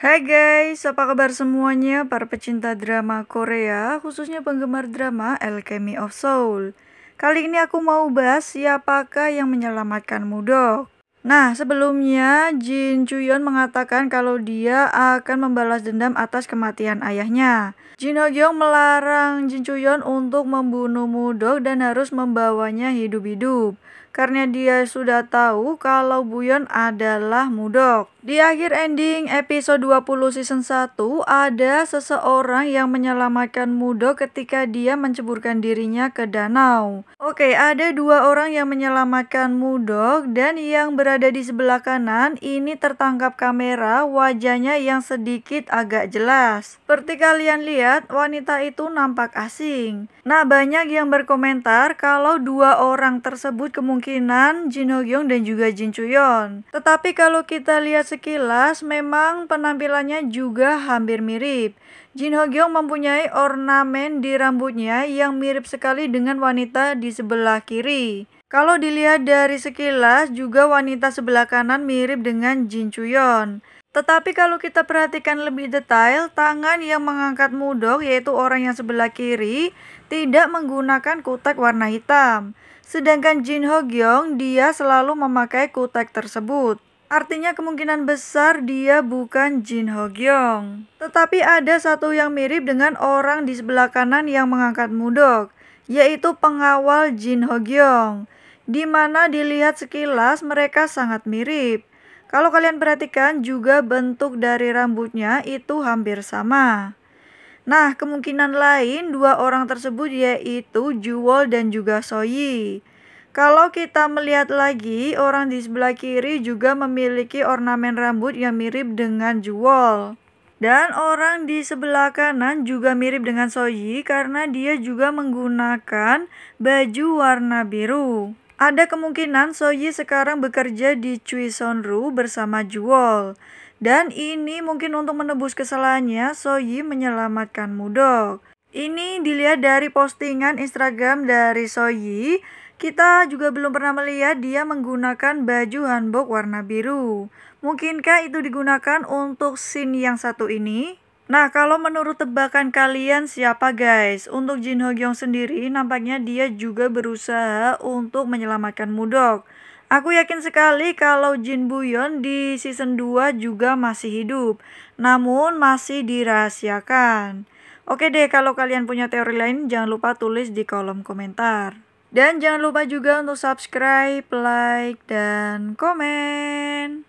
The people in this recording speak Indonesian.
Hai guys, apa kabar semuanya para pecinta drama Korea, khususnya penggemar drama Alchemy of Soul. Kali ini aku mau bahas siapakah yang menyelamatkan Mudok. Nah, sebelumnya Jin Chuyon mengatakan kalau dia akan membalas dendam atas kematian ayahnya. Jin Hogyong melarang Jin Chuyon untuk membunuh Mudok dan harus membawanya hidup-hidup. Karena dia sudah tahu kalau Buyon adalah Mudok. Di akhir ending episode 20 season 1, ada seseorang yang menyelamatkan Mudok ketika dia menceburkan dirinya ke danau. Oke, ada dua orang yang menyelamatkan Mudok dan yang ber berada di sebelah kanan ini tertangkap kamera wajahnya yang sedikit agak jelas. Seperti kalian lihat wanita itu nampak asing. Nah banyak yang berkomentar kalau dua orang tersebut kemungkinan Jin Ho Kyung dan juga Jin Chuyon. Tetapi kalau kita lihat sekilas memang penampilannya juga hampir mirip. Jin Ho Kyung mempunyai ornamen di rambutnya yang mirip sekali dengan wanita di sebelah kiri. Kalau dilihat dari sekilas, juga wanita sebelah kanan mirip dengan Jin Chuyon. Tetapi kalau kita perhatikan lebih detail, tangan yang mengangkat mudok yaitu orang yang sebelah kiri tidak menggunakan kutek warna hitam. Sedangkan Jin Ho Gyeong, dia selalu memakai kutek tersebut. Artinya kemungkinan besar dia bukan Jin Ho Gyeong. Tetapi ada satu yang mirip dengan orang di sebelah kanan yang mengangkat mudok, yaitu pengawal Jin Ho Gyeong di mana dilihat sekilas mereka sangat mirip. Kalau kalian perhatikan juga bentuk dari rambutnya itu hampir sama. Nah, kemungkinan lain dua orang tersebut yaitu Juwol dan juga Soyi. Kalau kita melihat lagi, orang di sebelah kiri juga memiliki ornamen rambut yang mirip dengan Juwol. Dan orang di sebelah kanan juga mirip dengan Soyi karena dia juga menggunakan baju warna biru. Ada kemungkinan Soyi sekarang bekerja di Cui Sonru bersama Juol. Dan ini mungkin untuk menebus kesalahannya, Soyi menyelamatkan Mudok. Ini dilihat dari postingan Instagram dari Soyi. Kita juga belum pernah melihat dia menggunakan baju hanbok warna biru. Mungkinkah itu digunakan untuk scene yang satu ini? Nah, kalau menurut tebakan kalian siapa guys? Untuk Jin Ho Gyung sendiri nampaknya dia juga berusaha untuk menyelamatkan Mudok. Aku yakin sekali kalau Jin Buyon di season 2 juga masih hidup, namun masih dirahasiakan. Oke deh, kalau kalian punya teori lain jangan lupa tulis di kolom komentar. Dan jangan lupa juga untuk subscribe, like, dan komen.